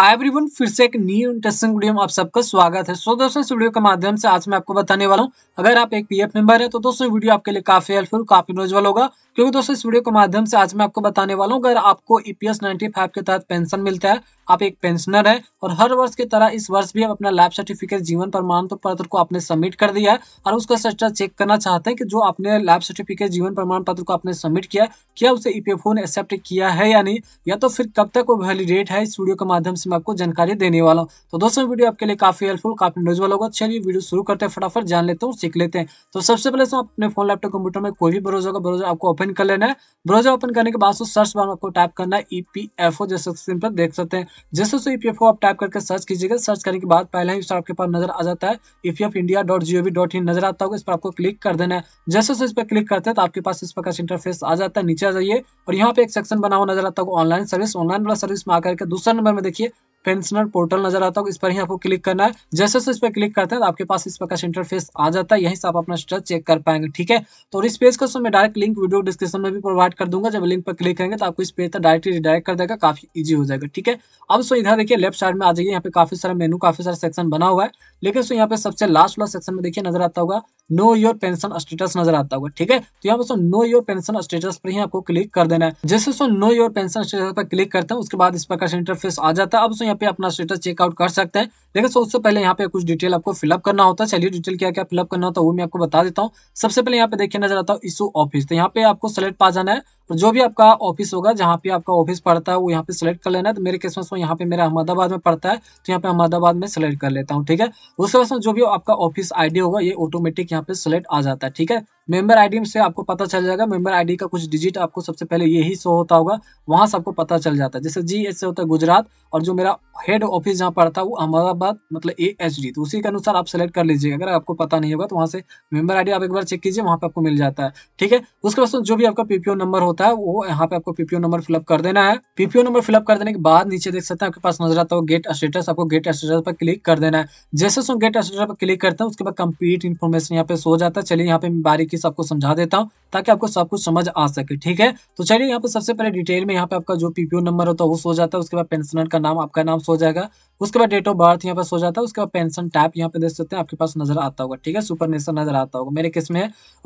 hi everyone फिर से एक न्यू इंटरेस्टिंग वीडियो में आप सबका स्वागत है सो दोस्तों इस वीडियो के माध्यम से आज मैं आपको बताने वाला हूँ अगर आप एक पीएफ मेंबर है तो दोस्तों वीडियो आपके लिए काफी हेल्पफुल काफी नोजल होगा क्योंकि दोस्तों इस वीडियो के माध्यम से आज मैं आपको बताने वाला हूँ अगर आपको ईपीएस e नाइन्टी के तहत पेंशन मिलता है आप एक पेंशनर है और हर वर्ष की तरह इस वर्ष भी आप अपना लाइफ सर्टिफिकेट जीवन प्रमाण पत्र को आपने सबमिट कर दिया है और उसका स्टेटस चेक करना चाहते हैं कि जो आपने लाइफ सर्टिफिकेट जीवन प्रमाण पत्र को आपने सबमिट किया क्या उसे ईपीएफओ e ने एक्सेप्ट किया है या नहीं या तो फिर कब तक वो वैलिडेट है इस वीडियो के माध्यम से में आपको जानकारी देने वाला हूँ तो दोस्तों वीडियो आपके लिए काफी हेल्पफुल काफी न्यूजल होगा तो चलिए वीडियो शुरू करते हैं फटाफट जान लेते हैं सीख लेते हैं तो सबसे पहले अपने फोन लैपटॉप कंप्यूटर में कोई भी ब्राउजर का ब्राउजर आपको ओपन कर लेना है ब्राउजर ओपन करने के बाद सर्च बार आपको टाइप करना है ईपीएफओ e जैसे स्क्रीन पर देख सकते हैं जैसे सो ईपीएफओ e आप टाइप करके सर्च कीजिएगा सर्च करने के बाद पहले ही आपके पास नजर आ जाता है EPF India dot G O V dot in नजर आता होगा इस पर आपको क्लिक कर देना है जैसे सो इस पर क्लिक करते हैं तो आपके पास इस प्रकार से इंटरफेस आ जाता है नीचे आ जाइए और यहाँ पे एक सेक्शन बना हुआ नजर आता होगा ऑनलाइन सर्विस ऑनलाइन वाला सर्विस में आकर के दूसरे नंबर में देखिए पेंशनर पोर्टल नजर आता होगा इस पर ही आपको क्लिक करना है जैसे जैसे इस पर क्लिक करते हैं तो आपके पास इस प्रकार से इंटरफेस आ जाता है यहीं से आप अपना स्टेटस चेक कर पाएंगे ठीक है तो इस पेज का मैं डायरेक्ट लिंक वीडियो डिस्क्रिप्शन में भी प्रोवाइड कर दूंगा जब लिंक पर क्लिक करेंगे तो आपको इस पेज पर डायरेक्टली रिडायरेक्ट कर देगा काफी ईजी हो जाएगा ठीक है अब सो इधर देखिए लेफ्ट साइड में आ जाइए यहाँ पे काफी सारा मेनू काफी सारा सेक्शन बना हुआ है लेकिन सो यहाँ पे सबसे लास्ट वाला सेक्शन में देखिए नजर आता होगा नो योर पेंशन स्टेटस नजर आता होगा ठीक है तो यहाँ पर नो योर पेंशन स्टेटस पर ही आपको क्लिक कर देना है जैसे so know your pension status पर क्लिक करते हैं उसके बाद इस प्रकार से इंटरफेस आ जाता है अब सो यहाँ पे अपना स्टेटस चेकआउट कर सकते हैं लेकिन सो उससे पहले यहाँ पे कुछ डिटेल आपको फिलअप करना होता है चलिए डिटेल क्या क्या फिलअप करना होता है वो मैं आपको बता देता हूँ सबसे पहले यहाँ पे देखिए नजर आता हूँ इशू ऑफिस तो यहाँ पे आपको सेलेक्ट पा जाना है और जो भी आपका ऑफिस होगा जहाँ पे आपका ऑफिस पड़ता है वो यहाँ पे सिलेक्ट कर लेना है तो मेरे केस में सो यहाँ पे मेरा अहमदाबाद में पड़ता है तो यहाँ पे अहमदाबाद में सेलेक्ट कर लेता हूँ ठीक है उसके बाद जो भी आपका ऑफिस आईडी होगा ये ऑटोमेटिक यहाँ यहाँ पे सिलेक्ट आ जाता है ठीक है मेंबर आईडी से आपको पता चल जाएगा मेंबर आईडी का कुछ डिजिट आपको सबसे पहले यही शो होता होगा वहाँ से आपको पता चल जाता है जैसे जी एस से होता है गुजरात और जो मेरा हेड ऑफिस जहाँ पड़ता है वो अहमदाबाद मतलब ए एच डी तो उसी के अनुसार आप सेलेक्ट कर लीजिए अगर आपको पता नहीं होगा तो वहाँ से मेंबर आईडी आप एक बार चेक कीजिए वहाँ पर आपको मिल जाता है ठीक है उसके बाद जो भी आपका पीपीओ नंबर होता है वो यहाँ पे आपको पीपीओ नंबर फिलअप कर देना है पीपीओ नंबर फिलअप कर देने के बाद नीचे देख सकते हैं आपके पास नजर आता हो गेट स्टेटस आपको गेट स्टेटस पर क्लिक कर देना है जैसे गेट स्टेटस पर क्लिक करते हैं उसके बाद कंप्लीट इन्फॉर्मेशन यहाँ पे सो जाता है चलिए यहाँ पे मैं बारीकी से आपको समझा देता हूँ ताकि आपको सब कुछ समझ आ सके ठीक है तो चलिए यहाँ पे सबसे पहले डिटेल में यहाँ पे आपका जो पीपीओ नंबर होता है वो सो जाता है उसके बाद पेंशनर का नाम आपका नाम सो जाएगा उसके बाद डेट ऑफ बर्थ यहाँ पास सो जाता है उसके बाद पेंशन टाइप यहाँ पे देख सकते हैं आपके पास नजर आता होगा ठीक है सुपर नेशन नजर आता होगा मेरे किस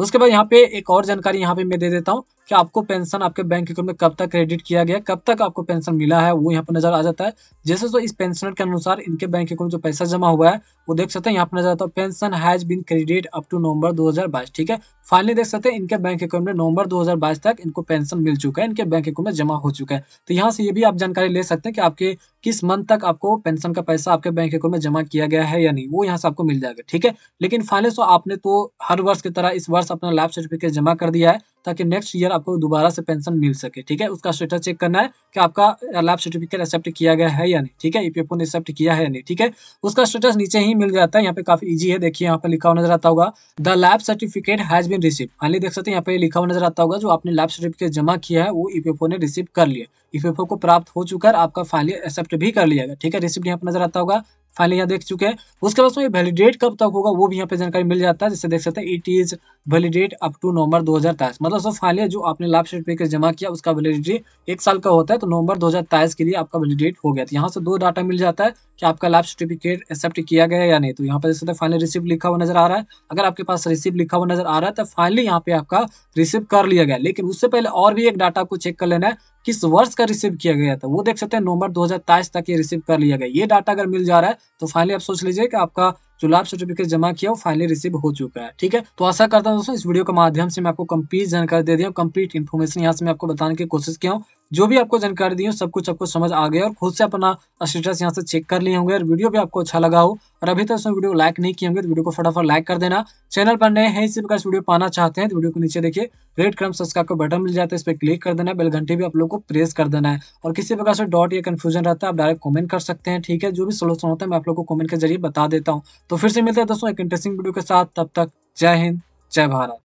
उसके बाद यहाँ पे एक और जानकारी यहाँ पे मैं दे देता हूँ कि आपको पेंशन आपके बैंक अकाउंट में कब तक क्रेडिट किया गया कब तक आपको पेंशन मिला है वो यहाँ पर नजर आ जाता है जैसे तो इस पेंशनर के अनुसार इनके बैंक अकाउंट जो पैसा जमा हुआ है वो देख सकते हैं यहाँ पर नजर आता है pension has been credit up to November 2022 ठीक है फाइनली देख सकते हैं इनके बैंक अकाउंट में नवंबर दो तक इनको पेंशन मिल चुका है इनके बैंक अकाउंट में जमा हो चुका है तो यहाँ से ये भी आप जानकारी ले सकते हैं कि आपके किस मंथ तक आपको पेंशन का पैसा आपके बैंक अकाउंट में जमा किया गया है या नहीं वो यहाँ से आपको मिल जाएगा ठीक है लेकिन फाइनेंस आपने तो हर वर्ष की तरह इस वर्ष अपना लाइफ सर्टिफिकेट जमा कर दिया है ताकि नेक्स्ट ईयर आपको दोबारा से पेंशन मिल सके ठीक है उसका स्टेटस चेक करना है कि आपका लाइफ सर्टिफिकेट एक्सेप्ट किया गया है या नहीं ठीक है ईपीएफओ e ने एक्सेप्ट किया है या नहीं ठीक है उसका स्टेटस नीचे ही मिल जाता है यहाँ पे काफी ईजी है देखिए यहाँ पर लिखा हुआ नजर आता होगा the life certificate has been receive finally देख सकते हैं यहाँ पे लिखा हुआ नजर आता होगा जो आपने लाइफ सर्टिफिकेट जमा किया है वो ईपीएफओ e ने रिसीव कर लिया ईपीएफओ e को प्राप्त हो चुका है आपका फाइल एक्सेप्ट भी कर लिया गया ठीक है रिसिप्ट यहाँ पर नजर आता होगा फाइल यहाँ देख चुके हैं उसके बाद ये वैलिडेट कब तक होगा वो भी यहाँ पे जानकारी मिल जाता है जिससे देख सकते हैं it is validate up to November 2023 मतलब सो फाइलें जो आपने लाभ सर्टिफिकेट जमा किया उसका वैलिडिटी एक साल का होता है तो नवंबर 2023 के लिए आपका वैलिडेट हो गया तो यहाँ से दो डाटा मिल जाता है कि आपका लाभ सर्टिफिकेट एक्सेप्ट किया गया या नहीं तो यहाँ पर देख सकते हैं फाइनल रिसिप्ट लिखा हुआ नजर आ रहा है अगर आपके पास रिसिप्ट लिखा हुआ नजर आ रहा है तो फाइनली यहाँ पे आपका रिसिप्ट कर लिया गया लेकिन उससे पहले और भी एक डाटा आपको चेक कर लेना है किस वर्ष का रिसीव किया गया था वो देख सकते हैं नवंबर 2023 तक ये रिसीव कर लिया गया ये डाटा अगर मिल जा रहा है तो फाइनली आप सोच लीजिए कि आपका जो लाभ सर्टिफिकेट जमा किया वो फाइनली रिसीव हो चुका है ठीक है तो आशा करता हूँ दोस्तों इस वीडियो के माध्यम से मैं आपको कंप्लीट जानकारी दे दिया कंप्लीट इन्फॉर्मेशन यहाँ से मैं आपको बताने की कोशिश किया हूँ जो भी आपको जानकारी दी हूँ सब कुछ आपको समझ आ गया और खुद से अपना स्टेटस यहाँ से चेक कर लिए होंगे और वीडियो भी आपको अच्छा लगा हो और अभी तक तो वीडियो लाइक नहीं किए होंगे तो वीडियो को फटाफट लाइक कर देना चैनल पर नए हैं इसी प्रकार से वीडियो पाना चाहते हैं तो वीडियो को नीचे देखिए रेड क्रम सब्सक्राइब का बटन मिल जाता है इस पर क्लिक कर देना बेल घंटे भी आप लोग को प्रेस कर देना है और किसी प्रकार से डॉट या कन्फ्यूजन रहता है आप डायरेक्ट कॉमेंट कर सकते हैं ठीक है जो भी सोलूशन होता है मैं आप लोग को कॉमेंट के जरिए बता देता हूँ तो फिर से मिलते हैं दोस्तों एक इंटरेस्टिंग वीडियो के साथ तब तक जय हिंद जय भारत